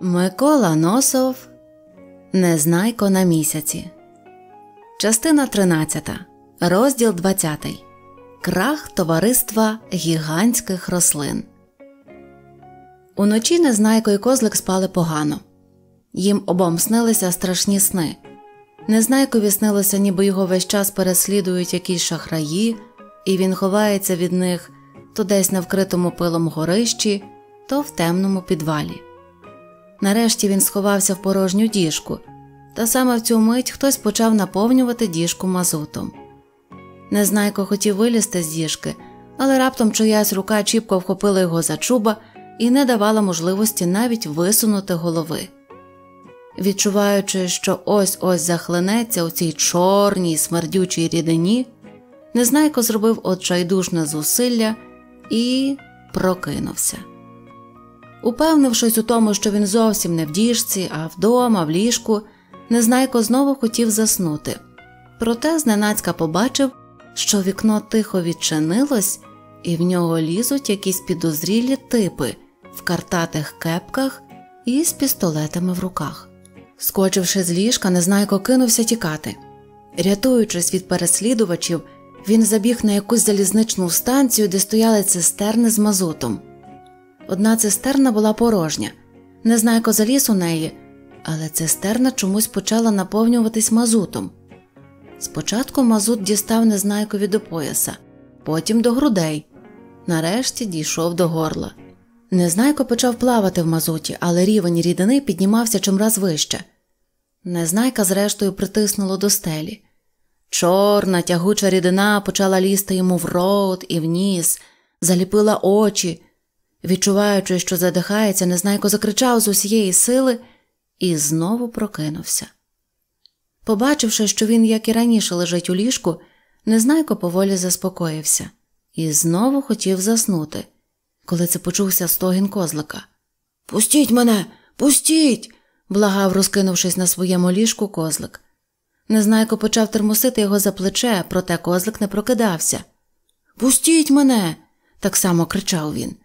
Микола Носов Незнайко на місяці. Частина 13. Розділ 20. Крах товариства гігантських рослин. Уночі Незнайко і козлик спали погано. Їм обом снилися страшні сни. Незнайкові снилося, ніби його весь час переслідують якісь шахраї, і він ховається від них то десь на вкритому пилом горищі, то в темному підвалі. Нарешті він сховався в порожню діжку, та саме в цю мить хтось почав наповнювати діжку мазутом. Незнайко хотів вилізти з діжки, але раптом чиясь рука чіпко вхопила його за чуба і не давала можливості навіть висунути голови. Відчуваючи, що ось ось захлинеться у цій чорній смердючій рідині, незнайко зробив отчайдушне зусилля і прокинувся. Упевнившись у тому, що він зовсім не в діжці, а вдома, в ліжку, незнайко знову хотів заснути. Проте зненацька побачив, що вікно тихо відчинилось, і в нього лізуть якісь підозрілі типи в картатих кепках і з пістолетами в руках. Скочивши з ліжка, незнайко кинувся тікати. Рятуючись від переслідувачів, він забіг на якусь залізничну станцію, де стояли цистерни з мазутом. Одна цистерна була порожня, незнайко заліз у неї, але цистерна чомусь почала наповнюватись мазутом. Спочатку мазут дістав незнайкові до пояса, потім до грудей, нарешті дійшов до горла. Незнайко почав плавати в мазуті, але рівень рідини піднімався чимраз вище. Незнайка, зрештою, притиснуло до стелі. Чорна тягуча рідина почала лізти йому в рот і в ніс, заліпила очі. Відчуваючи, що задихається, незнайко закричав з усієї сили і знову прокинувся. Побачивши, що він, як і раніше, лежить у ліжку, незнайко поволі заспокоївся і знову хотів заснути, коли це почувся стогін козлика. Пустіть мене, пустіть! благав, розкинувшись на своєму ліжку, козлик. Незнайко почав термосити його за плече, проте козлик не прокидався. Пустіть мене, так само кричав він.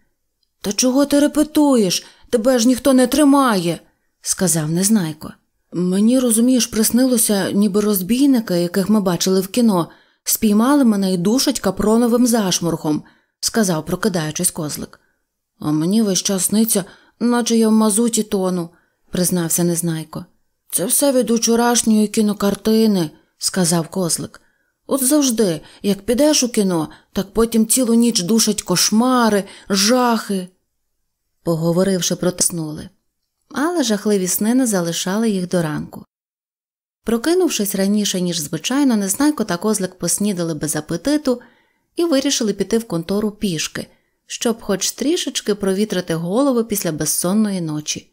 Та чого ти репетуєш? Тебе ж ніхто не тримає, сказав незнайко. Мені розумієш, приснилося, ніби розбійники, яких ми бачили в кіно, спіймали мене і душать капроновим зашморхом, сказав, прокидаючись, козлик. А мені весь час сниться, наче я в мазуті тону, признався незнайко. Це все від учорашньої кінокартини, сказав козлик. От завжди, як підеш у кіно, так потім цілу ніч душать кошмари, жахи. Поговоривши, протиснули. Але жахливі сни не залишали їх до ранку. Прокинувшись раніше, ніж звичайно, незнайко та козлик поснідали без апетиту і вирішили піти в контору пішки, щоб хоч трішечки провітрити голови після безсонної ночі.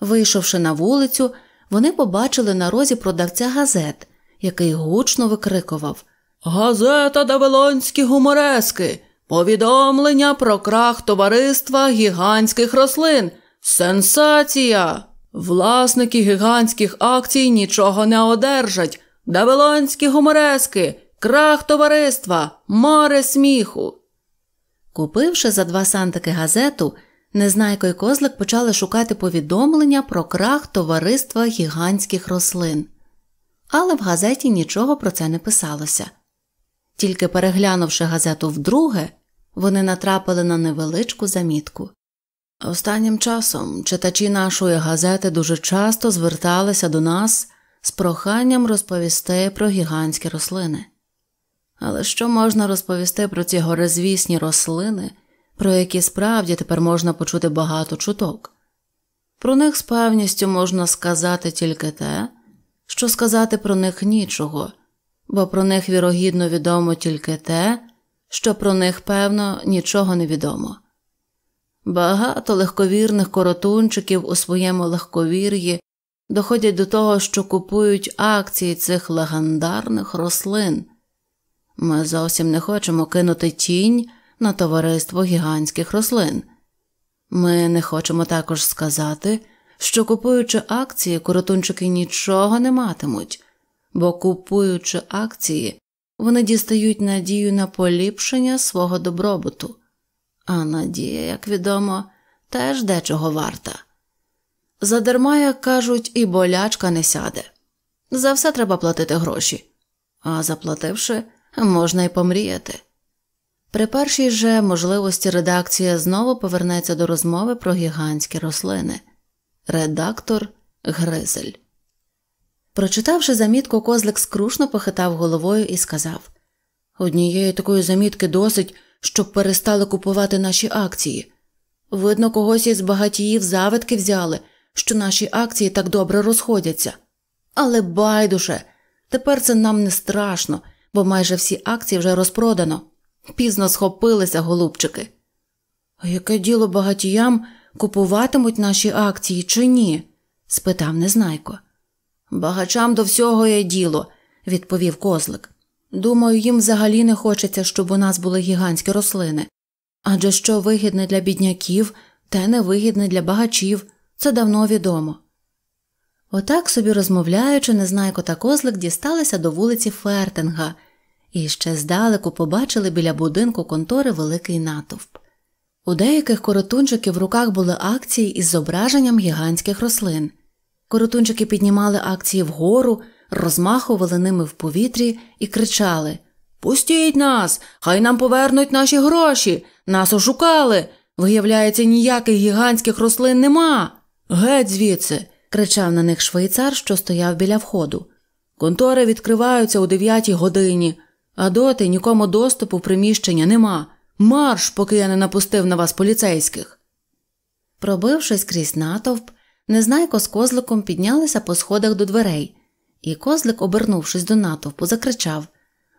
Вийшовши на вулицю, вони побачили на розі продавця газет, який гучно викрикував Газета Давилонські гуморески, повідомлення про крах товариства гігантських рослин. Сенсація! Власники гігантських акцій нічого не одержать. Давилонські гуморески, крах товариства, море сміху. Купивши за два сантики газету, Незнайко і козлик почали шукати повідомлення про крах товариства гігантських рослин але в газеті нічого про це не писалося. Тільки переглянувши газету вдруге, вони натрапили на невеличку замітку. Останнім часом читачі нашої газети дуже часто зверталися до нас з проханням розповісти про гігантські рослини. Але що можна розповісти про ці горизвісні рослини, про які справді тепер можна почути багато чуток? Про них з певністю можна сказати тільки те, що сказати про них нічого, бо про них вірогідно відомо тільки те, що про них, певно, нічого не відомо. Багато легковірних коротунчиків у своєму легковір'ї доходять до того, що купують акції цих легендарних рослин. Ми зовсім не хочемо кинути тінь на товариство гігантських рослин. Ми не хочемо також сказати що купуючи акції, коротунчики нічого не матимуть, бо купуючи акції, вони дістають надію на поліпшення свого добробуту, а надія, як відомо, теж дечого варта. Задарма, як кажуть, і болячка не сяде. За все треба платити гроші, а заплативши, можна й помріяти. При першій же можливості редакція знову повернеться до розмови про гігантські рослини редактор Гризель. Прочитавши замітку, козлик скрушно похитав головою і сказав Однієї такої замітки досить, щоб перестали купувати наші акції. Видно, когось із багатіїв завидки взяли, що наші акції так добре розходяться. Але байдуже, тепер це нам не страшно, бо майже всі акції вже розпродано. Пізно схопилися голубчики. А яке діло багатіям купуватимуть наші акції чи ні? спитав незнайко. Багачам до всього є діло, відповів козлик. Думаю, їм взагалі не хочеться, щоб у нас були гігантські рослини. Адже що вигідне для бідняків, те невигідне для багачів, це давно відомо. Отак собі розмовляючи, незнайко та козлик дісталися до вулиці Фертинга і ще здалеку побачили біля будинку контори великий натовп. У деяких коротунчиків в руках були акції із зображенням гігантських рослин. Коротунчики піднімали акції вгору, розмахували ними в повітрі і кричали Пустіть нас! Хай нам повернуть наші гроші! Нас ошукали! Виявляється, ніяких гігантських рослин нема. Геть звідси! кричав на них швейцар, що стояв біля входу. Контори відкриваються о дев'ятій годині, а доти нікому доступу в приміщення нема. Марш, поки я не напустив на вас поліцейських. Пробившись крізь натовп, незнайко з козликом піднялися по сходах до дверей, і козлик, обернувшись до натовпу, закричав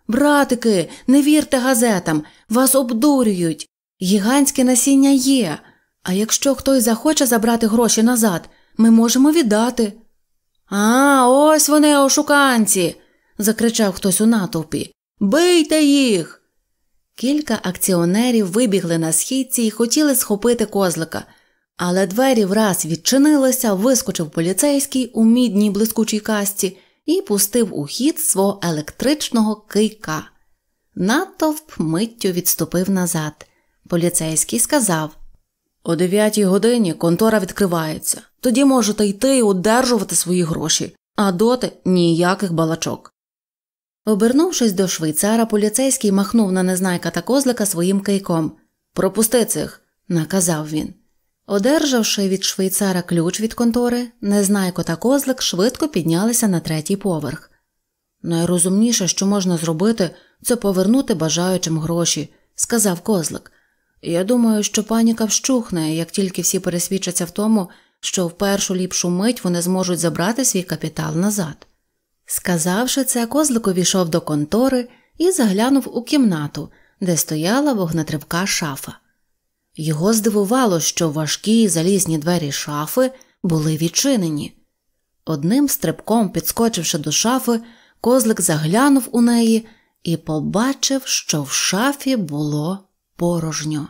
Братики, не вірте газетам, вас обдурюють. Гігантське насіння є. А якщо хтось захоче забрати гроші назад, ми можемо віддати. А, ось вони, ошуканці. закричав хтось у натовпі. Бийте їх. Кілька акціонерів вибігли на східці і хотіли схопити козлика, але двері враз відчинилися, вискочив поліцейський у мідній блискучій касті і пустив у хід свого електричного кийка. Натовп миттю відступив назад. Поліцейський сказав О дев'ятій годині контора відкривається. Тоді можете йти і одержувати свої гроші, а доти ніяких балачок. Обернувшись до швейцара, поліцейський махнув на незнайка та козлика своїм кийком. Пропусти цих, наказав він. Одержавши від швейцара ключ від контори, незнайко та козлик швидко піднялися на третій поверх. Найрозумніше, що можна зробити, це повернути бажаючим гроші, сказав козлик. Я думаю, що паніка вщухне, як тільки всі пересвідчаться в тому, що в першу ліпшу мить вони зможуть забрати свій капітал назад. Сказавши це, козлик увійшов до контори і заглянув у кімнату, де стояла вогнетривка шафа. Його здивувало, що важкі залізні двері шафи були відчинені. Одним стрибком, підскочивши до шафи, козлик заглянув у неї і побачив, що в шафі було порожньо.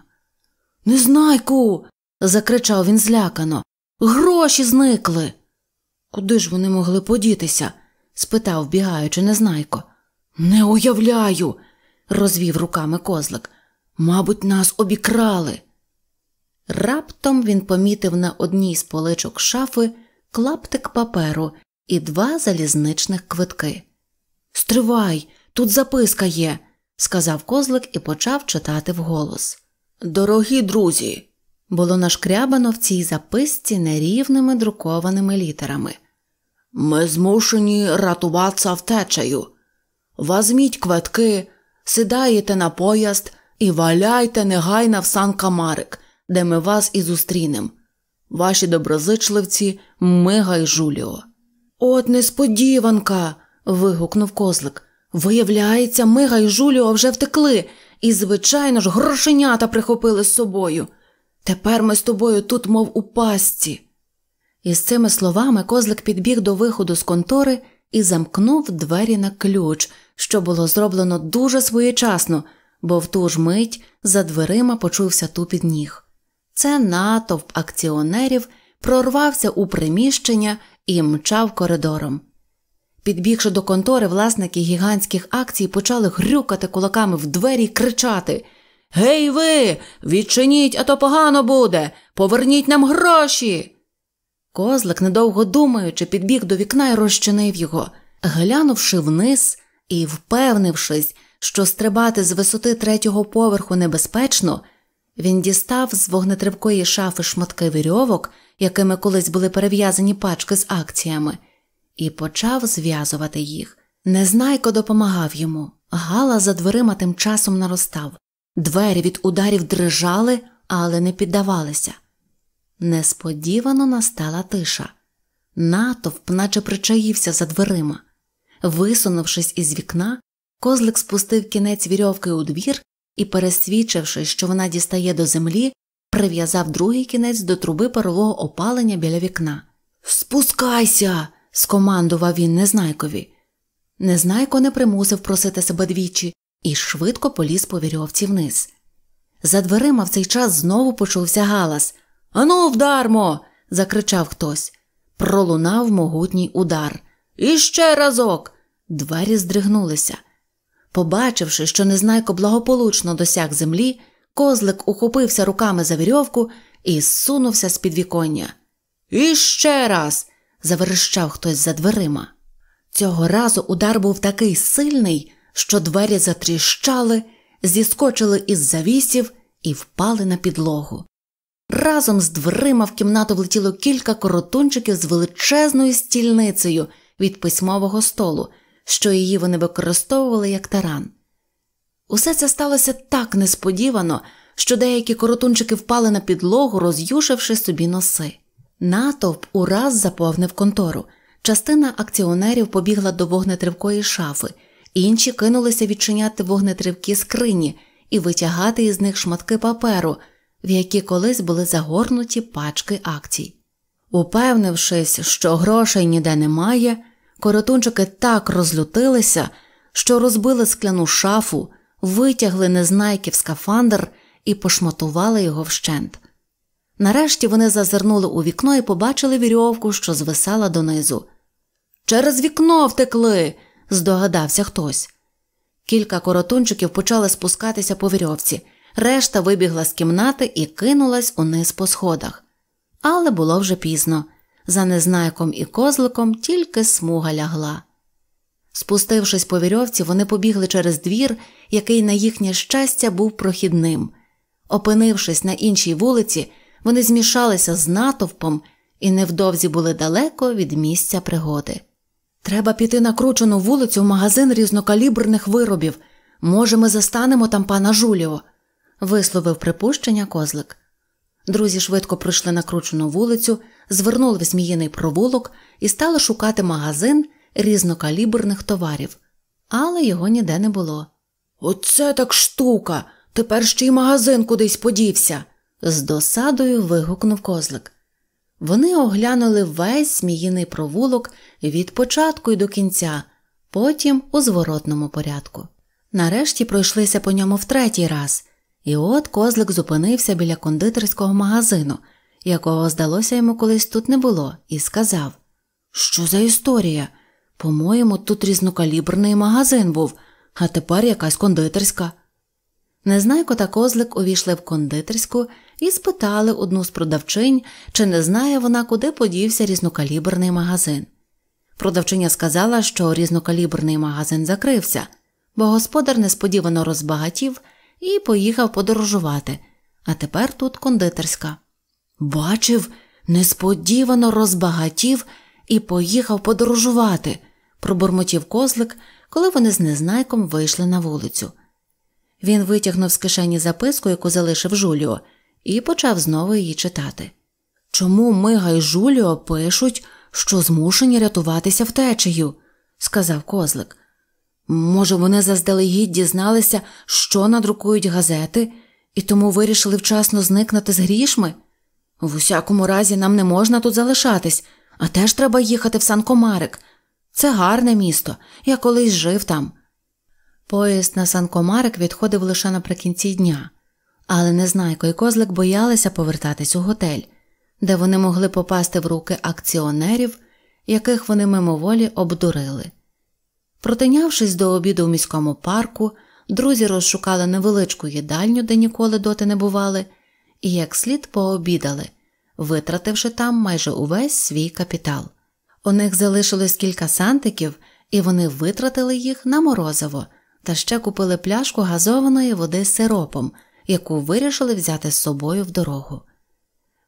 Незнайку. закричав він злякано. Гроші зникли. Куди ж вони могли подітися? спитав, бігаючи, незнайко. Не уявляю, розвів руками козлик. Мабуть, нас обікрали. Раптом він помітив на одній з поличок шафи клаптик паперу і два залізничних квитки. Стривай, тут записка є, сказав козлик і почав читати вголос. Дорогі друзі, було нашкрябано в цій записці нерівними друкованими літерами. Ми змушені ратуватися втечею. Вазміть квитки, сідаєте на поїзд і валяйте негайно в сан Камарик, де ми вас і зустрінем. Ваші доброзичливці Мига і Жуліо. От несподіванка. вигукнув козлик. Виявляється, Мига і Жуліо вже втекли, і, звичайно ж, грошенята прихопили з собою. Тепер ми з тобою тут, мов у пастці. Із цими словами козлик підбіг до виходу з контори і замкнув двері на ключ, що було зроблено дуже своєчасно, бо в ту ж мить за дверима почувся тупіт ніг. Це натовп акціонерів прорвався у приміщення і мчав коридором. Підбігши до контори, власники гігантських акцій почали грюкати кулаками в двері і кричати Гей ви, відчиніть, а то погано буде, поверніть нам гроші. Козлик, недовго думаючи, підбіг до вікна і розчинив його. Глянувши вниз і впевнившись, що стрибати з висоти третього поверху небезпечно, він дістав з вогнетривкої шафи шматки вірьовок, якими колись були перев'язані пачки з акціями, і почав зв'язувати їх. Незнайко допомагав йому. Гала за дверима тим часом наростав. Двері від ударів дрижали, але не піддавалися. Несподівано настала тиша. Натовп, наче причаївся за дверима. Висунувшись із вікна, козлик спустив кінець вірьовки у двір і, пересвідчивши, що вона дістає до землі, прив'язав другий кінець до труби парового опалення біля вікна. Спускайся! скомандував він незнайкові. Незнайко не примусив просити себе двічі і швидко поліз по вірьовці вниз. За дверима в цей час знову почувся галас. Ану, вдармо. закричав хтось. Пролунав могутній удар. Іще разок. Двері здригнулися. Побачивши, що незнайко благополучно досяг землі, козлик ухопився руками за вірьовку і зсунувся з під віконня. Іще раз. заверещав хтось за дверима. Цього разу удар був такий сильний, що двері затріщали, зіскочили із завісів і впали на підлогу. Разом з дверима в кімнату влетіло кілька коротунчиків з величезною стільницею від письмового столу, що її вони використовували як таран. Усе це сталося так несподівано, що деякі коротунчики впали на підлогу, роз'юшивши собі носи. Натовп ураз заповнив контору. Частина акціонерів побігла до вогнетривкої шафи, інші кинулися відчиняти вогнетривкі скрині і витягати із них шматки паперу в які колись були загорнуті пачки акцій. Упевнившись, що грошей ніде немає, коротунчики так розлютилися, що розбили скляну шафу, витягли незнайків скафандр і пошматували його вщент. Нарешті вони зазирнули у вікно і побачили вірьовку, що звисала донизу. Через вікно втекли, здогадався хтось. Кілька коротунчиків почали спускатися по вірьовці – решта вибігла з кімнати і кинулась униз по сходах. Але було вже пізно. За незнайком і козликом тільки смуга лягла. Спустившись по вірьовці, вони побігли через двір, який, на їхнє щастя, був прохідним. Опинившись на іншій вулиці, вони змішалися з натовпом і невдовзі були далеко від місця пригоди. Треба піти на кручену вулицю в магазин різнокаліберних виробів. Може, ми застанемо там пана Жуліо висловив припущення козлик. Друзі швидко пройшли накручену вулицю, звернули в зміїний провулок і стали шукати магазин різнокаліберних товарів, але його ніде не було. Оце так штука. Тепер ще й магазин кудись подівся. з досадою вигукнув козлик. Вони оглянули весь сміїний провулок від початку й до кінця, потім у зворотному порядку. Нарешті пройшлися по ньому в третій раз і от козлик зупинився біля кондитерського магазину, якого, здалося, йому колись тут не було, і сказав: Що за історія? По-моєму, тут різнокаліберний магазин був, а тепер якась кондитерська. Незнайко та козлик увійшли в кондитерську і спитали одну з продавчинь, чи не знає вона, куди подівся різнокаліберний магазин. Продавчиня сказала, що різнокаліберний магазин закрився, бо господар несподівано розбагатів і поїхав подорожувати. А тепер тут кондитерська. Бачив, несподівано розбагатів і поїхав подорожувати, пробурмотів козлик, коли вони з незнайком вийшли на вулицю. Він витягнув з кишені записку, яку залишив Жуліо, і почав знову її читати. Чому Мига й Жуліо пишуть, що змушені рятуватися втечею? сказав козлик. Може, вони заздалегідь дізналися, що надрукують газети, і тому вирішили вчасно зникнути з грішми? В усякому разі, нам не можна тут залишатись, а теж треба їхати в Санкомарик. Це гарне місто, я колись жив там. Поїзд на Санкомарик відходив лише наприкінці дня, але Незнайко і козлик боялися повертатись у готель, де вони могли попасти в руки акціонерів, яких вони мимоволі обдурили. Протинявшись до обіду в міському парку, друзі розшукали невеличку їдальню, де ніколи доти не бували, і як слід пообідали, витративши там майже увесь свій капітал. У них залишилось кілька сантиків, і вони витратили їх на морозиво та ще купили пляшку газованої води з сиропом, яку вирішили взяти з собою в дорогу.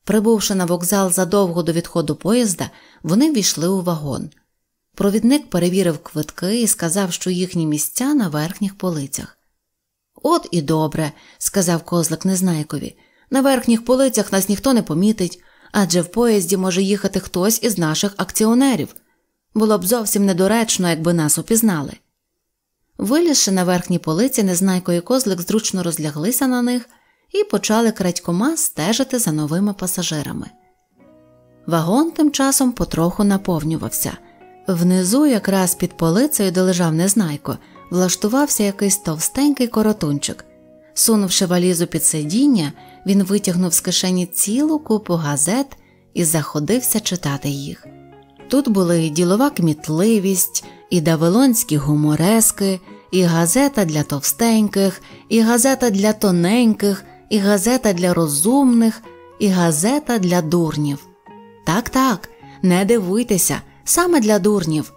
Прибувши на вокзал задовго до відходу поїзда, вони ввійшли у вагон. Провідник перевірив квитки і сказав, що їхні місця на верхніх полицях. От і добре, сказав козлик Незнайкові. На верхніх полицях нас ніхто не помітить, адже в поїзді може їхати хтось із наших акціонерів. Було б зовсім недоречно, якби нас упізнали. Вилізши на верхні полиці, незнайко і козлик зручно розляглися на них і почали крадькома стежити за новими пасажирами. Вагон тим часом потроху наповнювався. Внизу, якраз під полицею, де лежав незнайко, влаштувався якийсь товстенький коротунчик. Сунувши валізу під сидіння, він витягнув з кишені цілу купу газет і заходився читати їх. Тут були і ділова кмітливість, і давилонські гуморески, і газета для товстеньких, і газета для тоненьких, і газета для розумних, і газета для дурнів. Так, так, не дивуйтеся саме для дурнів.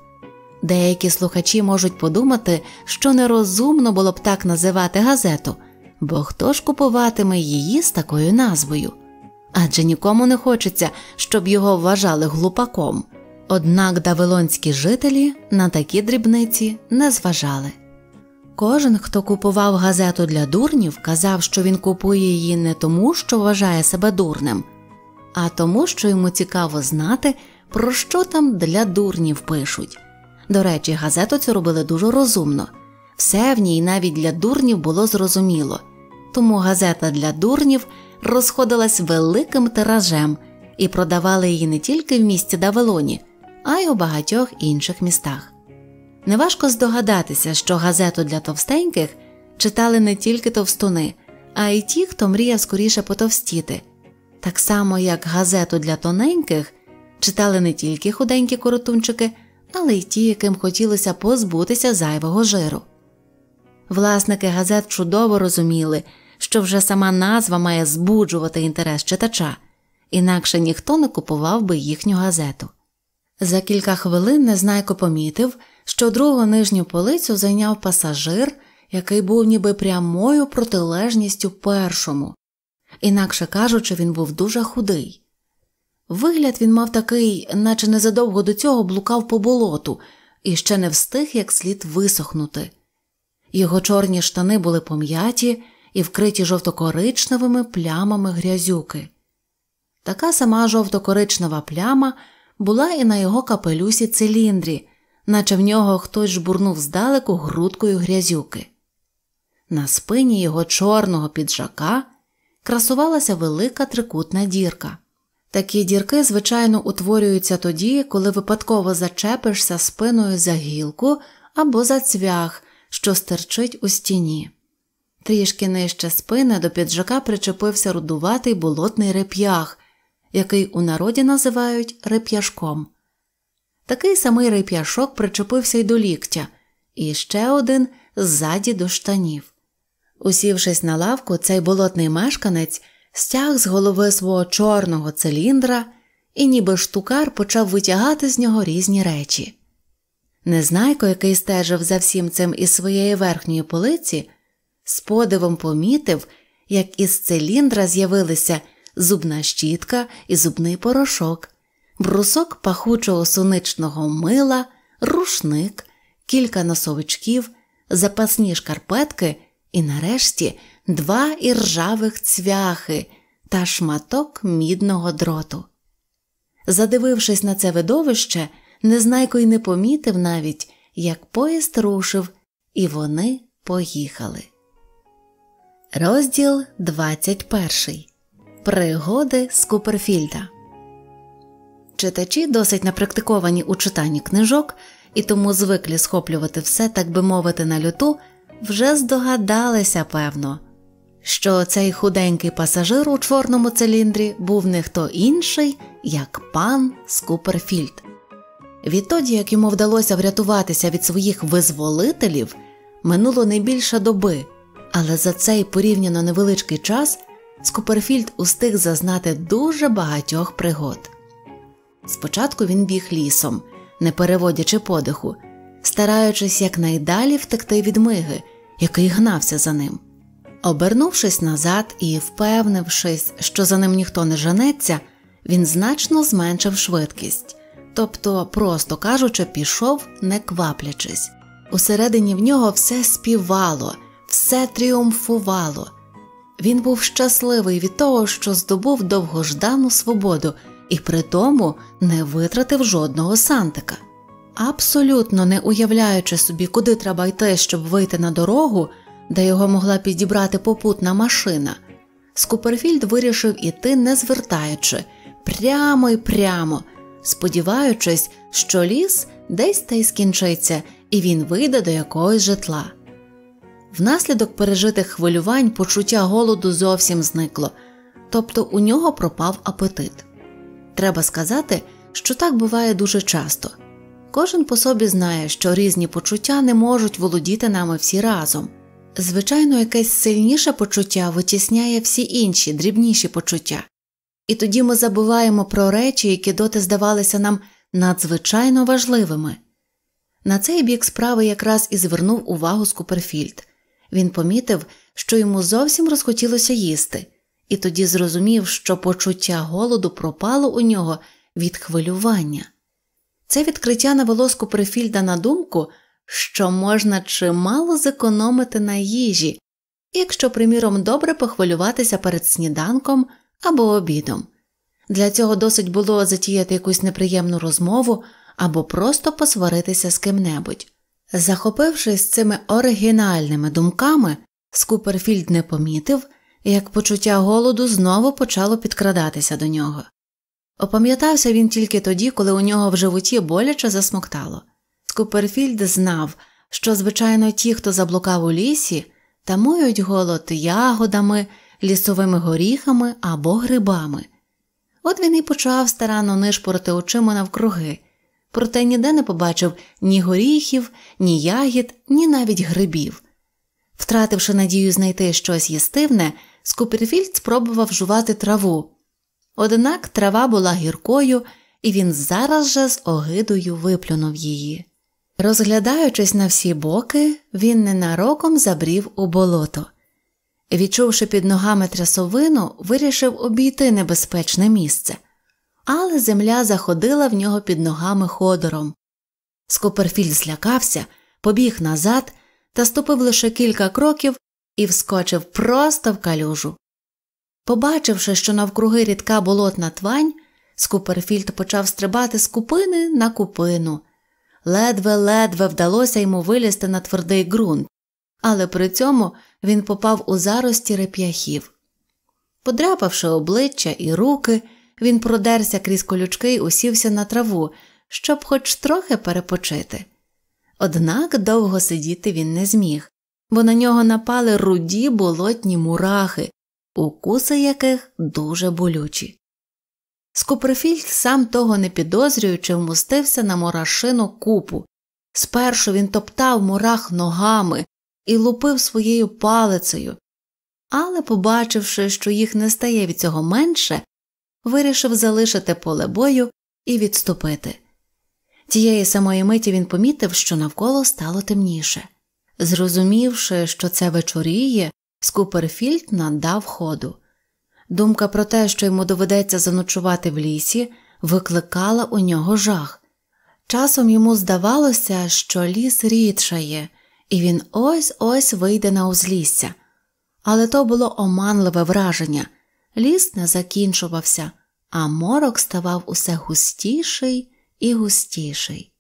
Деякі слухачі можуть подумати, що нерозумно було б так називати газету, бо хто ж купуватиме її з такою назвою? Адже нікому не хочеться, щоб його вважали глупаком. Однак давилонські жителі на такі дрібниці не зважали. Кожен, хто купував газету для дурнів, казав, що він купує її не тому, що вважає себе дурним, а тому, що йому цікаво знати, про що там для дурнів пишуть. До речі, газету цю робили дуже розумно, все в ній навіть для дурнів було зрозуміло, тому газета для дурнів розходилась великим тиражем і продавали її не тільки в місті Давелоні, а й у багатьох інших містах. Неважко здогадатися, що газету для товстеньких читали не тільки товстуни, а й ті, хто мріяв скоріше потовстіти, так само як газету для тоненьких читали не тільки худенькі коротунчики, але й ті, яким хотілося позбутися зайвого жиру. Власники газет чудово розуміли, що вже сама назва має збуджувати інтерес читача, інакше ніхто не купував би їхню газету. За кілька хвилин незнайко помітив, що другу нижню полицю зайняв пасажир, який був ніби прямою протилежністю першому, інакше кажучи, він був дуже худий. Вигляд він мав такий, наче незадовго до цього блукав по болоту і ще не встиг як слід висохнути. Його чорні штани були пом'яті і вкриті жовтокоричневими плямами грязюки. Така сама жовтокоричнева пляма була і на його капелюсі циліндрі, наче в нього хтось жбурнув здалеку грудкою грязюки. На спині його чорного піджака красувалася велика трикутна дірка. Такі дірки, звичайно, утворюються тоді, коли випадково зачепишся спиною за гілку або за цвях, що стерчить у стіні. Трішки нижче спини до піджака причепився рудуватий болотний реп'ях, який у народі називають реп'яшком. Такий самий реп'яшок причепився й до ліктя, і ще один ззаді до штанів. Усівшись на лавку, цей болотний мешканець стяг з голови свого чорного циліндра і ніби штукар почав витягати з нього різні речі. Незнайко, який стежив за всім цим із своєї верхньої полиці, з подивом помітив, як із циліндра з'явилися зубна щітка і зубний порошок, брусок пахучого суничного мила, рушник, кілька носовичків, запасні шкарпетки і, нарешті, два іржавих цвяхи та шматок мідного дроту. Задивившись на це видовище, незнайко й не помітив навіть, як поїзд рушив, і вони поїхали. Розділ 21. Пригоди з Куперфільда. Читачі досить напрактиковані у читанні книжок і тому звикли схоплювати все, так би мовити, на люту, вже здогадалися, певно, що цей худенький пасажир у чорному циліндрі був не хто інший, як пан Скуперфільд. Відтоді, як йому вдалося врятуватися від своїх визволителів, минуло не більше доби, але за цей порівняно невеличкий час Скуперфільд устиг зазнати дуже багатьох пригод. Спочатку він біг лісом, не переводячи подиху, стараючись якнайдалі втекти від миги, який гнався за ним. Обернувшись назад і впевнившись, що за ним ніхто не женеться, він значно зменшив швидкість, тобто, просто кажучи, пішов, не кваплячись. Усередині в нього все співало, все тріумфувало. Він був щасливий від того, що здобув довгождану свободу і при тому не витратив жодного сантика. Абсолютно не уявляючи собі, куди треба йти, щоб вийти на дорогу де його могла підібрати попутна машина, Скуперфільд вирішив іти, не звертаючи, прямо й прямо, сподіваючись, що ліс десь та й скінчиться, і він вийде до якогось житла. Внаслідок пережитих хвилювань почуття голоду зовсім зникло, тобто у нього пропав апетит. Треба сказати, що так буває дуже часто. Кожен по собі знає, що різні почуття не можуть володіти нами всі разом. Звичайно, якесь сильніше почуття витісняє всі інші дрібніші почуття, і тоді ми забуваємо про речі, які доти здавалися нам надзвичайно важливими. На цей бік справи якраз і звернув увагу Скуперфільд. Він помітив, що йому зовсім розхотілося їсти, і тоді зрозумів, що почуття голоду пропало у нього від хвилювання. Це відкриття навело Скуперфільда на думку що можна чимало зекономити на їжі, якщо, приміром, добре похвилюватися перед сніданком або обідом. Для цього досить було затіяти якусь неприємну розмову або просто посваритися з ким-небудь. Захопившись цими оригінальними думками, Скуперфільд не помітив, як почуття голоду знову почало підкрадатися до нього. Опам'ятався він тільки тоді, коли у нього в животі боляче засмоктало. Скуперфільд знав, що, звичайно, ті, хто заблукав у лісі, тамують голод ягодами, лісовими горіхами або грибами. От він і почав старанно нишпорити очима навкруги, проте ніде не побачив ні горіхів, ні ягід, ні навіть грибів. Втративши надію знайти щось їстивне, Скуперфільд спробував жувати траву. Однак трава була гіркою, і він зараз же з огидою виплюнув її. Розглядаючись на всі боки, він ненароком забрів у болото. Відчувши під ногами трясовину, вирішив обійти небезпечне місце, але земля заходила в нього під ногами ходором. Скоперфіль злякався, побіг назад та ступив лише кілька кроків і вскочив просто в калюжу. Побачивши, що навкруги рідка болотна твань, Скуперфільд почав стрибати з купини на купину ледве-ледве вдалося йому вилізти на твердий ґрунт, але при цьому він попав у зарості реп'яхів. Подряпавши обличчя і руки, він продерся крізь колючки і усівся на траву, щоб хоч трохи перепочити. Однак довго сидіти він не зміг, бо на нього напали руді болотні мурахи, укуси яких дуже болючі. Скуперфільд, сам того не підозрюючи, вмостився на мурашину купу. Спершу він топтав мурах ногами і лупив своєю палицею, але, побачивши, що їх не стає від цього менше, вирішив залишити поле бою і відступити. Тієї самої миті він помітив, що навколо стало темніше. Зрозумівши, що це вечоріє, Скуперфільд надав ходу. Думка про те, що йому доведеться заночувати в лісі, викликала у нього жах. Часом йому здавалося, що ліс рідшає, і він ось ось вийде на узлісся. Але то було оманливе враження ліс не закінчувався, а морок ставав усе густіший і густіший.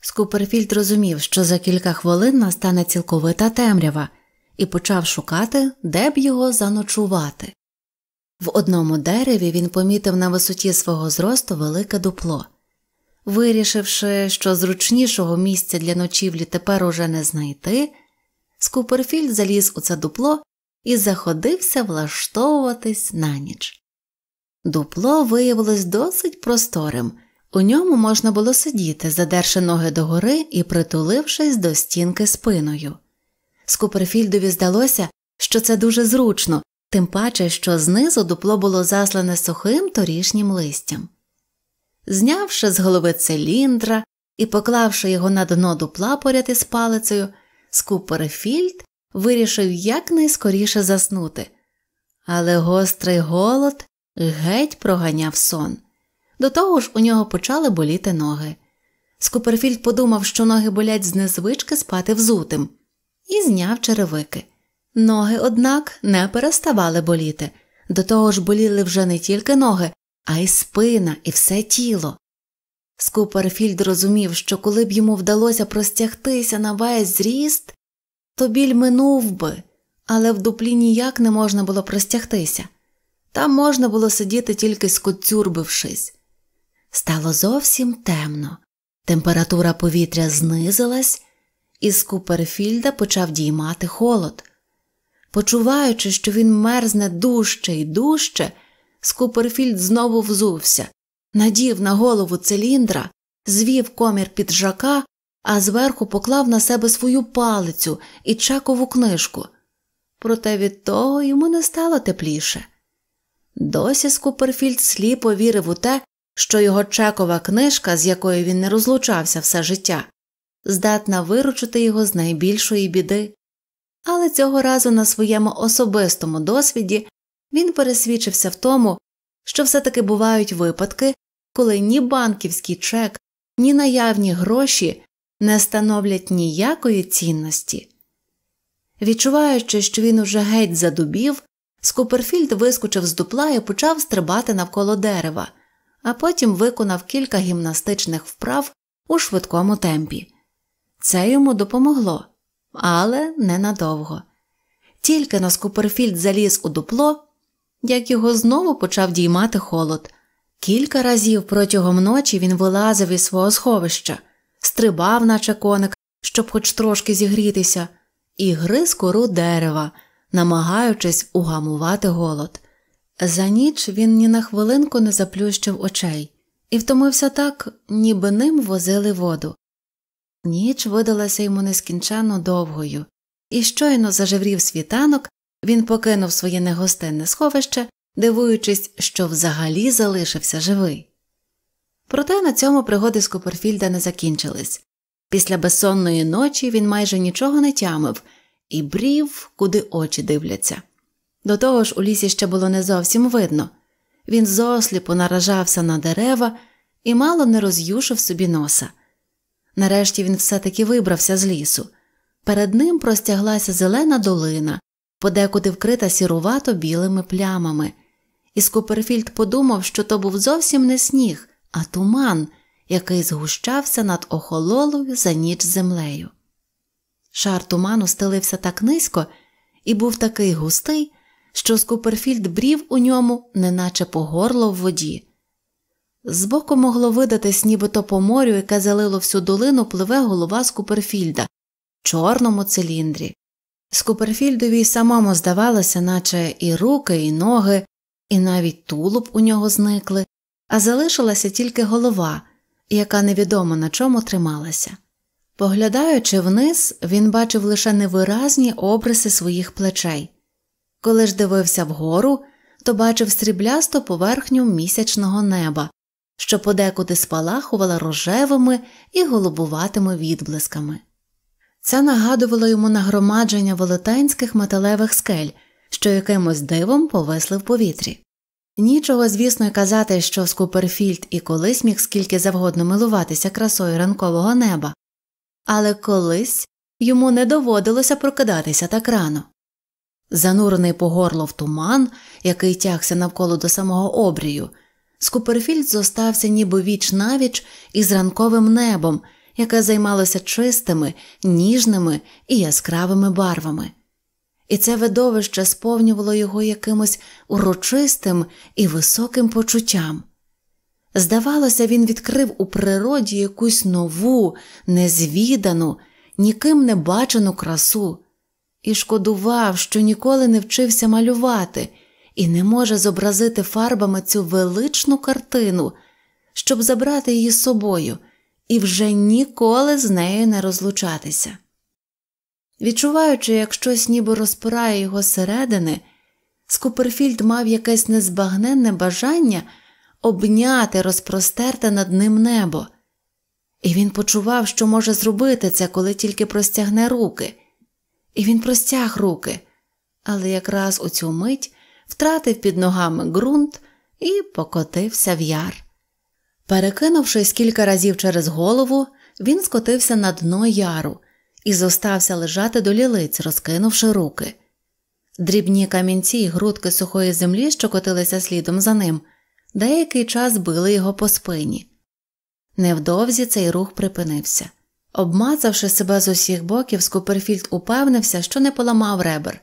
Скуперфільд розумів, що за кілька хвилин настане цілковита темрява, і почав шукати, де б його заночувати. В одному дереві він помітив на висоті свого зросту велике дупло. Вирішивши, що зручнішого місця для ночівлі тепер уже не знайти, Скуперфільд заліз у це дупло і заходився влаштовуватись на ніч. Дупло виявилось досить просторим, у ньому можна було сидіти, задерши ноги догори і притулившись до стінки спиною. Скуперфільдові здалося, що це дуже зручно, тим паче, що знизу дупло було заслане сухим торішнім листям. Знявши з голови циліндра і поклавши його на дно дупла поряд із палицею, скуперфільд вирішив якнайскоріше заснути, але гострий голод геть проганяв сон. До того ж у нього почали боліти ноги. Скуперфільд подумав, що ноги болять з незвички спати взутим, і зняв черевики. Ноги, однак, не переставали боліти, до того ж боліли вже не тільки ноги, а й спина, і все тіло. Скуперфільд розумів, що коли б йому вдалося простягтися на весь зріст, то біль минув би, але в дуплі ніяк не можна було простягтися. Там можна було сидіти тільки скоцюрбившись. Стало зовсім темно, температура повітря знизилась, і з Куперфільда почав діймати холод. Почуваючи, що він мерзне дужче і дужче, Скуперфільд знову взувся, надів на голову циліндра, звів комір піджака, а зверху поклав на себе свою палицю і чекову книжку. Проте від того йому не стало тепліше. Досі Скуперфільд сліпо вірив у те, що його чекова книжка, з якою він не розлучався все життя, здатна виручити його з найбільшої біди але цього разу на своєму особистому досвіді він пересвідчився в тому, що все таки бувають випадки, коли ні банківський чек, ні наявні гроші не становлять ніякої цінності. Відчуваючи, що він уже геть задубів, Скуперфільд вискочив з дупла і почав стрибати навколо дерева, а потім виконав кілька гімнастичних вправ у швидкому темпі. Це йому допомогло але ненадовго. Тільки на Скуперфільд заліз у дупло, як його знову почав діймати холод. Кілька разів протягом ночі він вилазив із свого сховища, стрибав, наче коник, щоб хоч трошки зігрітися, і гриз кору дерева, намагаючись угамувати голод. За ніч він ні на хвилинку не заплющив очей і втомився так, ніби ним возили воду. Ніч видалася йому нескінченно довгою, і щойно зажеврів світанок, він покинув своє негостенне сховище, дивуючись, що взагалі залишився живий. Проте на цьому пригоди з Куперфільда не закінчились. Після безсонної ночі він майже нічого не тямив і брів, куди очі дивляться. До того ж, у лісі ще було не зовсім видно він зосліпу наражався на дерева і мало не роз'юшив собі носа. Нарешті він все таки вибрався з лісу. Перед ним простяглася зелена долина, подекуди вкрита сірувато білими плямами, і Скуперфільд подумав, що то був зовсім не сніг, а туман, який згущався над охололою за ніч землею. Шар туману стелився так низько і був такий густий, що Скуперфільд брів у ньому, неначе по горло в воді. Збоку могло видатись, нібито по морю, яке залило всю долину, пливе голова Скуперфільда в чорному циліндрі. Скуперфільдові й самому здавалося, наче і руки, і ноги, і навіть тулуб у нього зникли, а залишилася тільки голова, яка невідомо на чому трималася. Поглядаючи вниз, він бачив лише невиразні обриси своїх плечей. Коли ж дивився вгору, то бачив сріблясту поверхню місячного неба, що подекуди спалахувала рожевими і голубуватими відблисками. Це нагадувало йому нагромадження велетенських металевих скель, що якимось дивом повисли в повітрі. Нічого, звісно, й казати, що Скуперфільд і колись міг скільки завгодно милуватися красою ранкового неба, але колись йому не доводилося прокидатися так рано. Занурений по горло в туман, який тягся навколо до самого обрію, Скуперфільд зостався ніби віч навіч із ранковим небом, яке займалося чистими, ніжними і яскравими барвами. І це видовище сповнювало його якимось урочистим і високим почуттям. Здавалося, він відкрив у природі якусь нову, незвідану, ніким не бачену красу і шкодував, що ніколи не вчився малювати і не може зобразити фарбами цю величну картину, щоб забрати її з собою і вже ніколи з нею не розлучатися. Відчуваючи, як щось ніби розпирає його зсередини, Скуперфільд мав якесь незбагненне бажання обняти, розпростерте над ним небо, і він почував, що може зробити це, коли тільки простягне руки. І він простяг руки, але якраз у цю мить втратив під ногами ґрунт і покотився в яр. Перекинувшись кілька разів через голову, він скотився на дно яру і зостався лежати до лілиць, розкинувши руки. Дрібні камінці й грудки сухої землі, що котилися слідом за ним, деякий час били його по спині. Невдовзі цей рух припинився. Обмацавши себе з усіх боків, Скуперфільд упевнився, що не поламав ребер,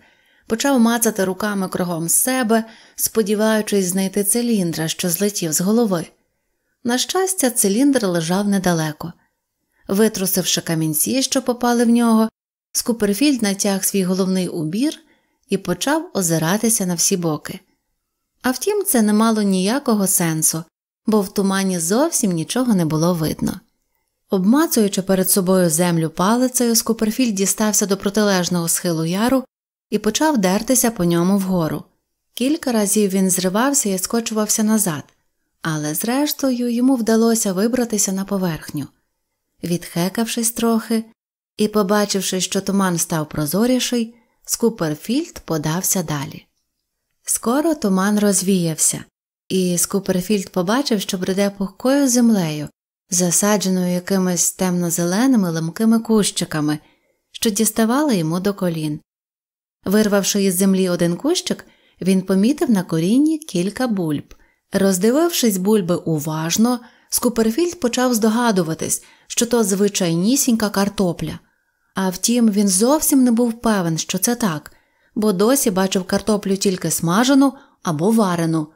почав мацати руками кругом себе, сподіваючись знайти циліндра, що злетів з голови. На щастя, циліндр лежав недалеко. Витрусивши камінці, що попали в нього, Скуперфільд натяг свій головний убір і почав озиратися на всі боки. А втім, це не мало ніякого сенсу, бо в тумані зовсім нічого не було видно. Обмацуючи перед собою землю палицею, Скуперфіль дістався до протилежного схилу яру і почав дертися по ньому вгору. Кілька разів він зривався і скочувався назад, але зрештою йому вдалося вибратися на поверхню. Відхекавшись трохи і побачивши, що туман став прозоріший, Скуперфільд подався далі. Скоро туман розвіявся, і Скуперфільд побачив, що бреде пухкою землею, засадженою якимись темно-зеленими лемкими кущиками, що діставали йому до колін. Вирвавши із землі один кущик, він помітив на корінні кілька бульб. Роздивившись бульби уважно, Скуперфільд почав здогадуватись, що то звичайнісінька картопля. А втім, він зовсім не був певен, що це так, бо досі бачив картоплю тільки смажену або варену,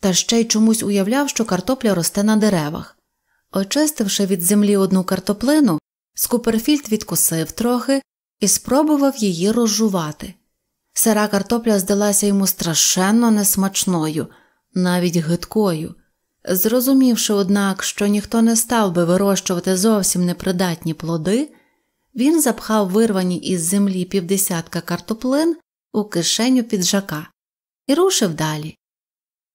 та ще й чомусь уявляв, що картопля росте на деревах. Очистивши від землі одну картоплину, Скуперфільд відкусив трохи і спробував її розжувати. Сира картопля здалася йому страшенно несмачною, навіть гидкою. Зрозумівши, однак, що ніхто не став би вирощувати зовсім непридатні плоди, він запхав вирвані із землі півдесятка картоплин у кишеню піджака і рушив далі.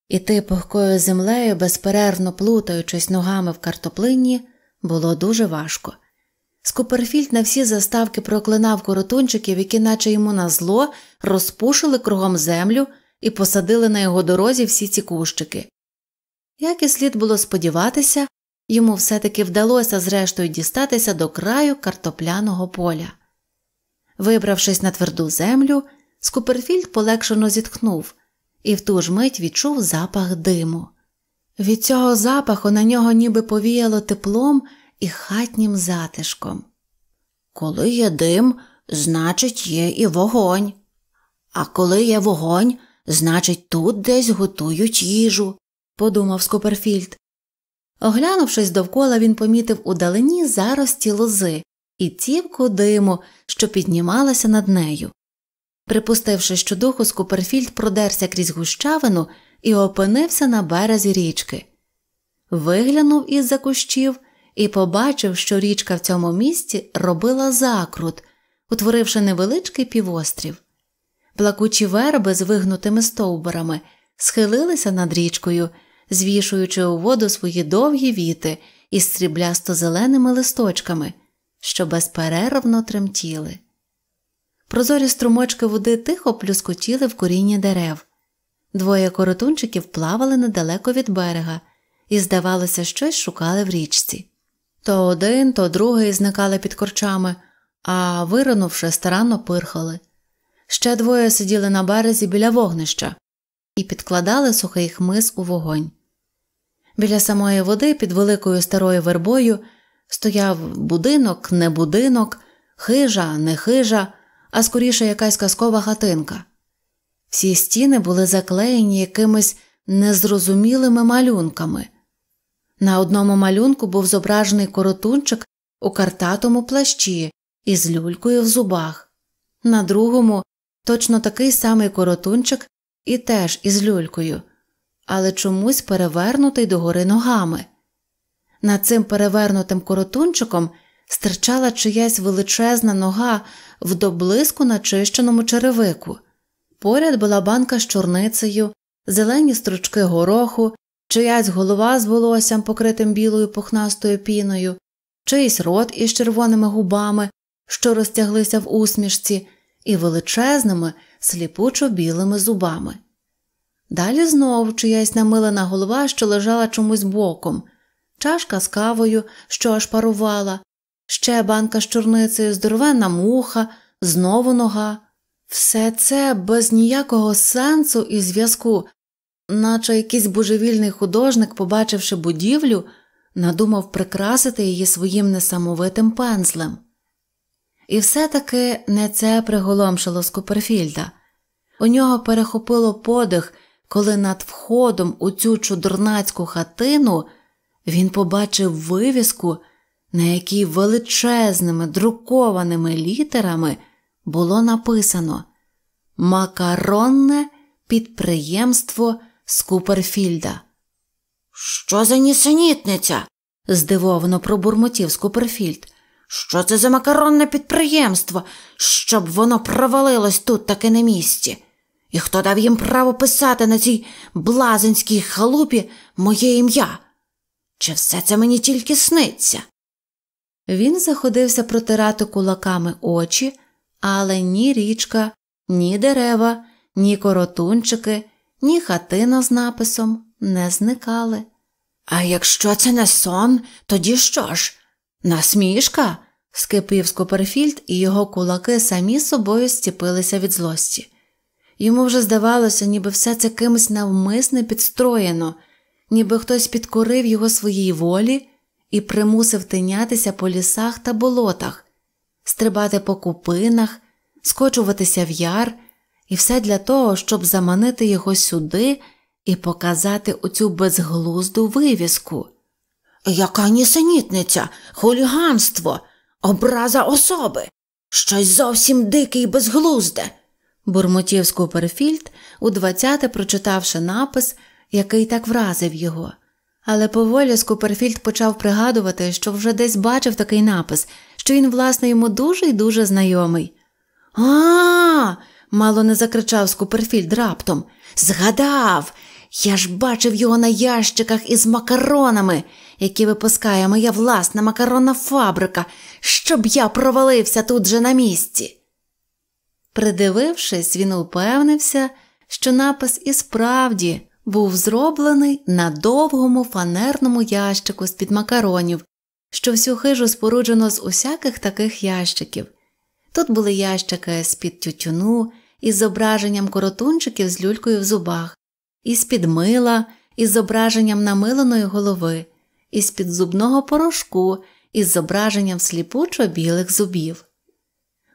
Іти пухкою землею, безперервно плутаючись ногами в картоплині, було дуже важко. Скоперфільд на всі заставки проклинав коротунчиків, які, наче йому на зло, розпушили кругом землю і посадили на його дорозі всі ці кущики. Як і слід було сподіватися, йому все таки вдалося зрештою дістатися до краю картопляного поля. Вибравшись на тверду землю, Скуперфільд полегшено зітхнув і в ту ж мить відчув запах диму. Від цього запаху на нього ніби повіяло теплом і хатнім затишком. Коли є дим, значить, є і вогонь. А коли є вогонь, значить, тут десь готують їжу, подумав Скоперфільд. Оглянувшись довкола, він помітив у далині зарості лози і цівку диму, що піднімалася над нею. Припустивши, що духу Скуперфільд продерся крізь гущавину і опинився на березі річки. Виглянув із за кущів і побачив, що річка в цьому місці робила закрут, утворивши невеличкий півострів. Плакучі верби з вигнутими стовбурами схилилися над річкою, звішуючи у воду свої довгі віти із сріблясто зеленими листочками, що безперервно тремтіли. Прозорі струмочки води тихо плюскотіли в корінні дерев. Двоє коротунчиків плавали недалеко від берега, і, здавалося, щось шукали в річці. То один, то другий зникали під корчами, а виринувши, старанно пирхали. Ще двоє сиділи на березі біля вогнища і підкладали сухий хмиз у вогонь. Біля самої води, під великою старою вербою, стояв будинок, не будинок, хижа, не хижа, а скоріше якась казкова хатинка. Всі стіни були заклеєні якимись незрозумілими малюнками. На одному малюнку був зображений коротунчик у картатому плащі із люлькою в зубах, на другому точно такий самий коротунчик і теж із люлькою, але чомусь перевернутий догори ногами. Над цим перевернутим коротунчиком стирчала чиясь величезна нога в доблиску начищеному черевику. Поряд була банка з чорницею, зелені стручки гороху, чиясь голова з волоссям, покритим білою пухнастою піною, чийсь рот із червоними губами, що розтяглися в усмішці, і величезними, сліпучо білими зубами. Далі знов чиясь намилена голова, що лежала чомусь боком, чашка з кавою, що аж парувала, ще банка з чорницею, здоровенна муха, знову нога. Все це без ніякого сенсу і зв'язку, наче якийсь божевільний художник, побачивши будівлю, надумав прикрасити її своїм несамовитим пензлем. І все таки не це приголомшило Скуперфільда. У нього перехопило подих, коли над входом у цю чудернацьку хатину він побачив вивіску, на якій величезними друкованими літерами було написано Макаронне підприємство з Куперфільда. Що за нісенітниця? здивовано пробурмотів Скуперфільд. Що це за макаронне підприємство, щоб воно провалилось тут таки на місці? І хто дав їм право писати на цій блазинській халупі моє ім'я? Чи все це мені тільки сниться? Він заходився протирати кулаками очі, але ні річка, ні дерева, ні коротунчики, ні хатина з написом не зникали. А якщо це не сон, тоді що ж? Насмішка? скипів Скоперфільд, і його кулаки самі собою зціпилися від злості. Йому вже здавалося, ніби все це кимось навмисне підстроєно, ніби хтось підкорив його своїй волі і примусив тинятися по лісах та болотах, стрибати по купинах, скочуватися в яр і все для того, щоб заманити його сюди і показати оцю безглузду вивіску. Яка нісенітниця, хуліганство, образа особи, щось зовсім дике і безглузде. бурмотів Скуперфільд, у двадцяте прочитавши напис, який так вразив його. Але поволі Скуперфільд почав пригадувати, що вже десь бачив такий напис, що він, власне, йому дуже і дуже знайомий. А, мало не закричав Скуперфільд раптом. Згадав. Я ж бачив його на ящиках із макаронами, які випускає моя власна макаронна фабрика, щоб я провалився тут же на місці. Придивившись, він упевнився, що напис і справді був зроблений на довгому фанерному ящику з під макаронів, що всю хижу споруджено з усяких таких ящиків. Тут були ящики з-під тютюну, із зображенням коротунчиків з люлькою в зубах, із під мила, із зображенням намиленої голови, із під зубного порошку, із зображенням сліпучо білих зубів.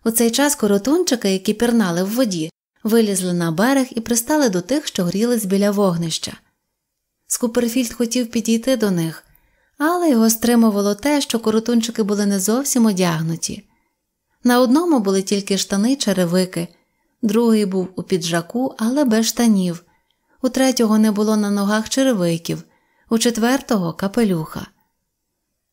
У цей час коротунчики, які пірнали в воді, вилізли на берег і пристали до тих, що грілись біля вогнища. Скуперфільд хотів підійти до них, але його стримувало те, що коротунчики були не зовсім одягнуті. На одному були тільки штани й черевики, другий був у піджаку, але без штанів, у третього не було на ногах черевиків, у четвертого капелюха.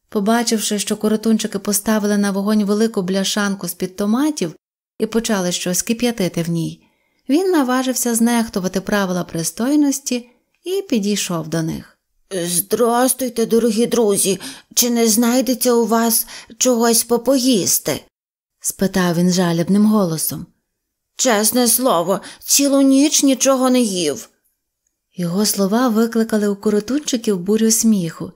Побачивши, що коротунчики поставили на вогонь велику бляшанку з під томатів і почали щось кип'ятити в ній, він наважився знехтувати правила пристойності і підійшов до них. Здрастуйте, дорогі друзі, чи не знайдеться у вас чогось попоїсти? спитав він жалібним голосом. Чесне слово, цілу ніч нічого не їв. Його слова викликали у коротунчиків бурю сміху.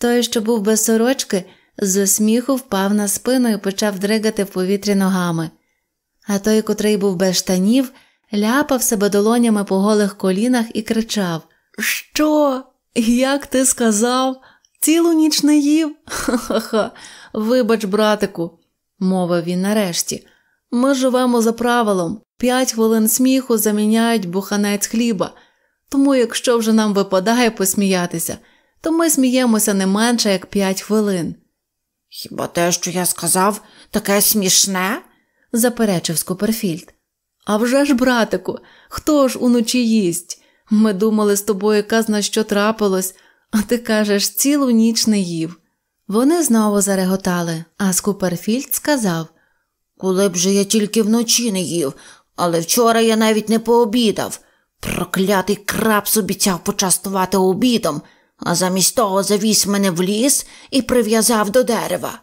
Той, що був без сорочки, з сміху впав на спину і почав дригати в повітрі ногами, а той, котрий був без штанів, ляпав себе долонями по голих колінах і кричав Що? Як ти сказав? Цілу ніч не їв? Ха-ха-ха, вибач, братику, мовив він нарешті. Ми живемо за правилом п'ять хвилин сміху заміняють буханець хліба. Тому, якщо вже нам випадає посміятися, то ми сміємося не менше як п'ять хвилин. Хіба те, що я сказав, таке смішне? заперечив Скуперфільд. «А вже ж, братику, хто ж уночі їсть? Ми думали з тобою казна, що трапилось, а ти кажеш, цілу ніч не їв. Вони знову зареготали, а Скуперфільд сказав Коли б же я тільки вночі не їв, але вчора я навіть не пообідав. Проклятий крабс обіцяв почастувати обідом, а замість того завіз мене в ліс і прив'язав до дерева.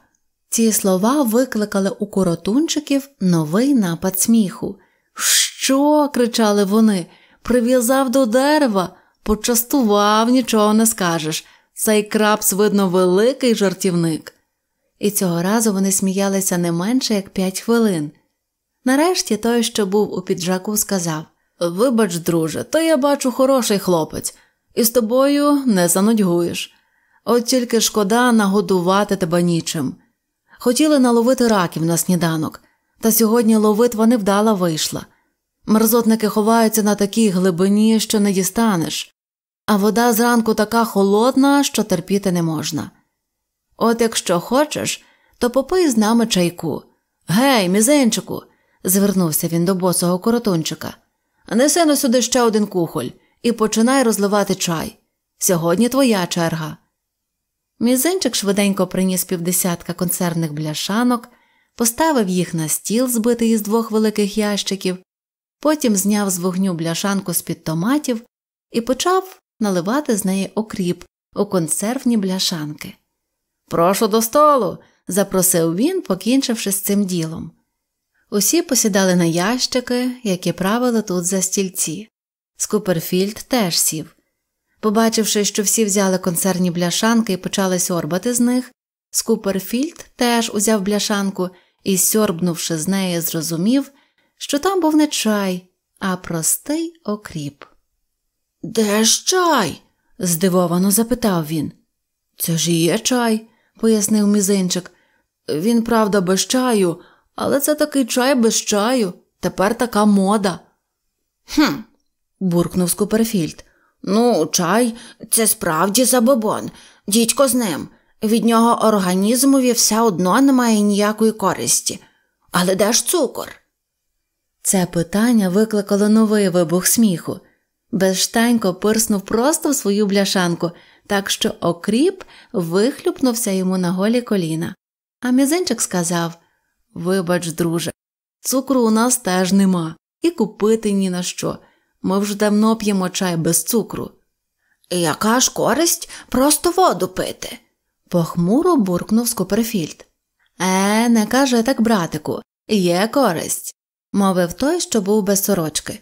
Ці слова викликали у коротунчиків новий напад сміху. Що? кричали вони, прив'язав до дерева, почастував, нічого не скажеш. Цей крапс, видно, великий жартівник. І цього разу вони сміялися не менше як п'ять хвилин. Нарешті той, що був у піджаку, сказав Вибач, друже, то я бачу хороший хлопець, і з тобою не занудьгуєш. От тільки шкода нагодувати тебе нічим. Хотіли наловити раків на сніданок, та сьогодні ловитва невдала вийшла. Мерзотники ховаються на такій глибині, що не дістанеш а вода зранку така холодна, що терпіти не можна. От якщо хочеш, то попий з нами чайку. Гей, мізинчику, звернувся він до босого коротунчика. Неси на сюди ще один кухоль і починай розливати чай. Сьогодні твоя черга. Мізинчик швиденько приніс півдесятка консервних бляшанок, поставив їх на стіл, збитий із двох великих ящиків, потім зняв з вогню бляшанку з під томатів і почав наливати з неї окріп у консервні бляшанки. Прошу до столу. запросив він, покінчивши з цим ділом. Усі посідали на ящики, які правили тут за стільці. Скуперфільд теж сів. Побачивши, що всі взяли консервні бляшанки і почали сьорбати з них, Скуперфільд теж узяв бляшанку і, сьорбнувши з неї, зрозумів, що там був не чай, а простий окріп. Де ж чай? здивовано запитав він. Це ж є чай, пояснив мізинчик. Він, правда, без чаю, але це такий чай без чаю. Тепер така мода. «Хм!» – буркнув Скуперфільд. Ну, чай, це справді забобон. Дідько з ним. Від нього організмові все одно немає ніякої користі. Але де ж цукор? Це питання викликало новий вибух сміху. Безштанько пирснув просто в свою бляшанку, так що окріп вихлюпнувся йому на голі коліна. А мізинчик сказав Вибач, друже, цукру у нас теж нема, і купити ні на що. Ми вже давно п'ємо чай без цукру. Яка ж користь просто воду пити? похмуро буркнув Скуперфільд. Е, не каже так, братику, є користь, мовив той, що був без сорочки.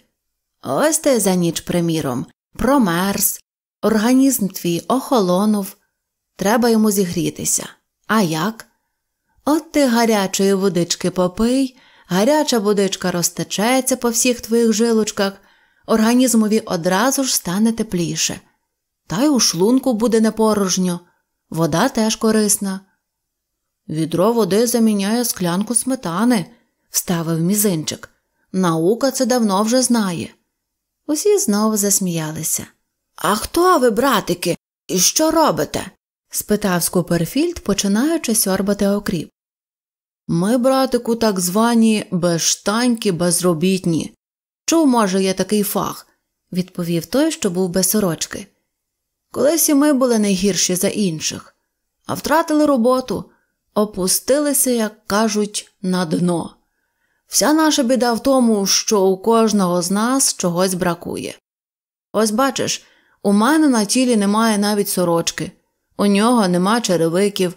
Ось ти за ніч, приміром, промерз, організм твій охолонув, треба йому зігрітися. А як? От ти гарячої водички попий, гаряча водичка розтечеться по всіх твоїх жилочках, організмові одразу ж стане тепліше. Та й у шлунку буде непорожньо, вода теж корисна. Відро води заміняє склянку сметани, вставив мізинчик. Наука це давно вже знає. Усі знову засміялися. А хто ви, братики, і що робите? спитав Скуперфільд, починаючи сьорбати окріп. Ми, братику, так звані безштаньки безробітні. Чув, може, є такий фах, відповів той, що був без сорочки. Колись і ми були найгірші за інших, а втратили роботу, опустилися, як кажуть, на дно. Вся наша біда в тому, що у кожного з нас чогось бракує. Ось бачиш, у мене на тілі немає навіть сорочки, у нього нема черевиків,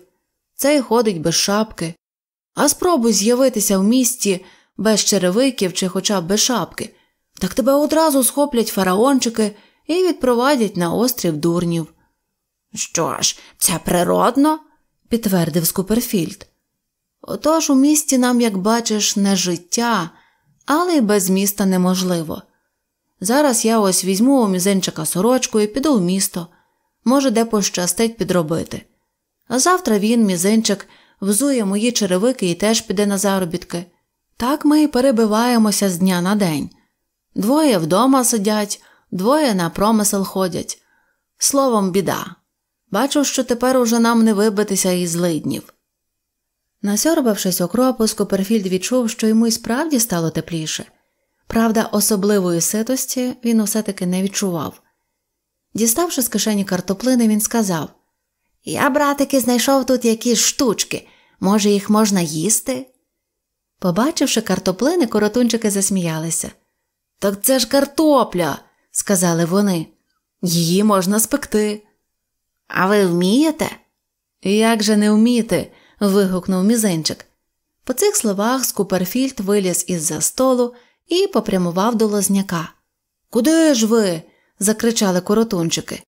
цей ходить без шапки. А спробуй з'явитися в місті без черевиків чи хоча б без шапки, так тебе одразу схоплять фараончики і відпровадять на острів дурнів. Що ж, це природно? підтвердив Скуперфільд. Отож у місті нам, як бачиш, не життя, але й без міста неможливо. Зараз я ось візьму у мізинчика сорочку і піду в місто, може, де пощастить підробити. А завтра він, мізинчик, взує мої черевики і теж піде на заробітки. Так ми і перебиваємося з дня на день. Двоє вдома сидять, двоє на промисел ходять. Словом, біда. Бачу, що тепер уже нам не вибитися із злиднів. Насьорбавшись окропу, кропу, Скуперфільд відчув, що йому й справді стало тепліше. Правда, особливої ситості він усе таки не відчував. Діставши з кишені картоплини, він сказав Я, братики, знайшов тут якісь штучки, може, їх можна їсти. Побачивши картоплини, коротунчики засміялися. Так це ж картопля, сказали вони. Її можна спекти. А ви вмієте? Як же не вміти? вигукнув мізинчик. По цих словах Скуперфільд виліз із за столу і попрямував до лозняка. Куди ж ви? закричали коротунчики.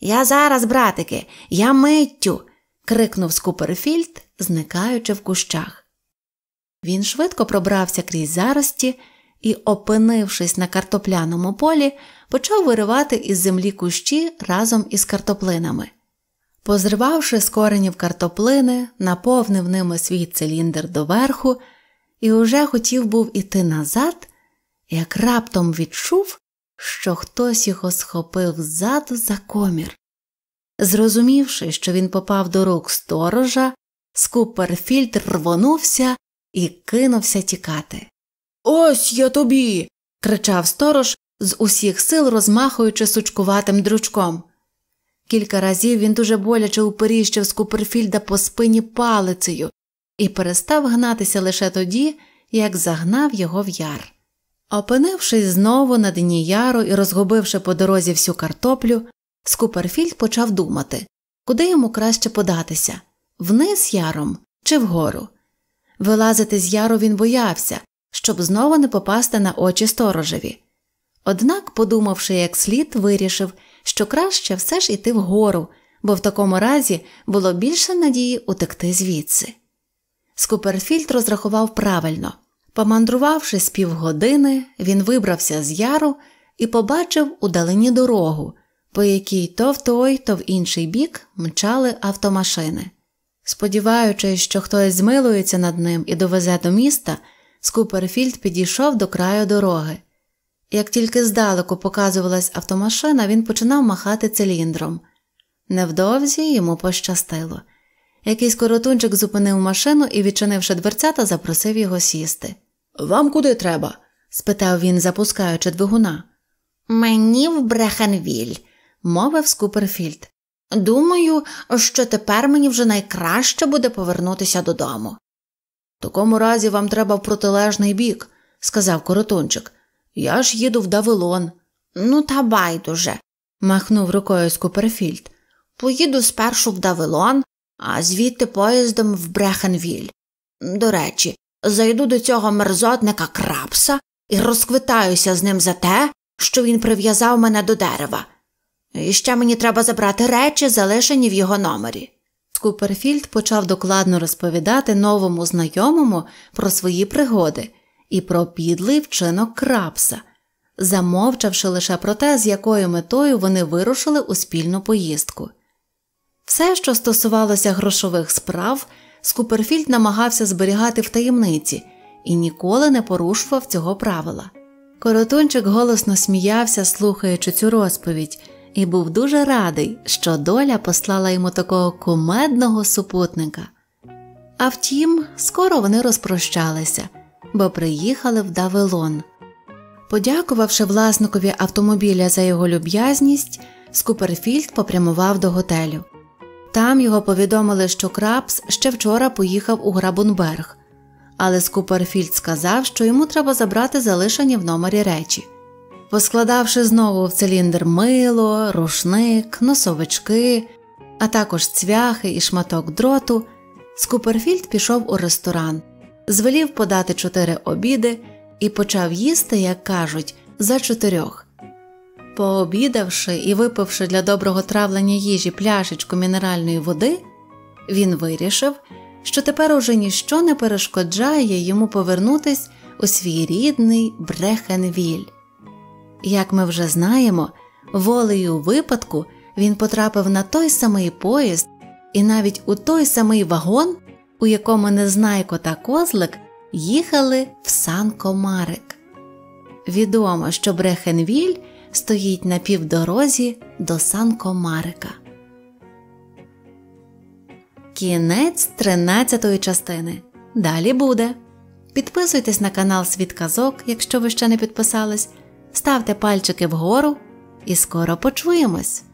Я зараз, братики, я миттю. крикнув Скуперфільд, зникаючи в кущах. Він швидко пробрався крізь зарості і, опинившись на картопляному полі, почав виривати із землі кущі разом із картоплинами. Позривавши з коренів картоплини, наповнив ними свій циліндр доверху і уже хотів був іти назад, як раптом відчув, що хтось його схопив ззаду за комір. Зрозумівши, що він попав до рук сторожа, скуперфільд рвонувся і кинувся тікати. Ось я тобі. кричав сторож, з усіх сил розмахуючи сучкуватим дручком. Кілька разів він дуже боляче уперіщив скуперфільда по спині палицею і перестав гнатися лише тоді, як загнав його в яр. Опинившись знову на дні яру і розгубивши по дорозі всю картоплю, Скуперфільд почав думати, куди йому краще податися вниз яром чи вгору. Вилазити з яру він боявся, щоб знову не попасти на очі сторожеві. Однак, подумавши як слід, вирішив, що краще все ж іти вгору, бо в такому разі було більше надії утекти звідси. Скуперфільд розрахував правильно. Помандрувавши з півгодини, він вибрався з яру і побачив удалині дорогу, по якій то в той, то в інший бік мчали автомашини. Сподіваючись, що хтось змилується над ним і довезе до міста, Скуперфільд підійшов до краю дороги. Як тільки здалеку показувалась автомашина, він починав махати циліндром. Невдовзі йому пощастило. Якийсь коротунчик зупинив машину і, відчинивши дверцята, запросив його сісти. Вам куди треба? спитав він, запускаючи двигуна. Мені в Брехенвіль, мовив Скуперфільд. Думаю, що тепер мені вже найкраще буде повернутися додому. В такому разі вам треба в протилежний бік, сказав коротунчик. Я ж їду в Давилон. Ну, та байдуже, махнув рукою Скуперфільд. Поїду спершу в Давилон, а звідти поїздом в Брехенвіль. До речі, зайду до цього мерзотника крапса і розквитаюся з ним за те, що він прив'язав мене до дерева. І ще мені треба забрати речі, залишені в його номері. Скуперфільд почав докладно розповідати новому знайомому про свої пригоди і про підлий вчинок крапса, замовчавши лише про те, з якою метою вони вирушили у спільну поїздку. Все, що стосувалося грошових справ, Скуперфільд намагався зберігати в таємниці і ніколи не порушував цього правила. Коротунчик голосно сміявся, слухаючи цю розповідь, і був дуже радий, що доля послала йому такого кумедного супутника. А втім, скоро вони розпрощалися бо приїхали в Давилон. Подякувавши власникові автомобіля за його люб'язність, Скуперфільд попрямував до готелю. Там його повідомили, що Крабс ще вчора поїхав у Грабунберг, але Скуперфільд сказав, що йому треба забрати залишені в номері речі. Поскладавши знову в циліндр мило, рушник, носовички, а також цвяхи і шматок дроту, Скуперфільд пішов у ресторан, звелів подати чотири обіди і почав їсти, як кажуть, за чотирьох. Пообідавши і випивши для доброго травлення їжі пляшечку мінеральної води, він вирішив, що тепер уже ніщо не перешкоджає йому повернутись у свій рідний Брехенвіль. Як ми вже знаємо, волею випадку він потрапив на той самий поїзд і навіть у той самий вагон, у якому Незнайко та козлик їхали в сан Комарик. Відомо, що Брехенвіль стоїть на півдорозі до сан Комарика. Кінець 13 частини. Далі буде. Підписуйтесь на канал Світ Казок, якщо ви ще не підписались, ставте пальчики вгору і скоро почуємось!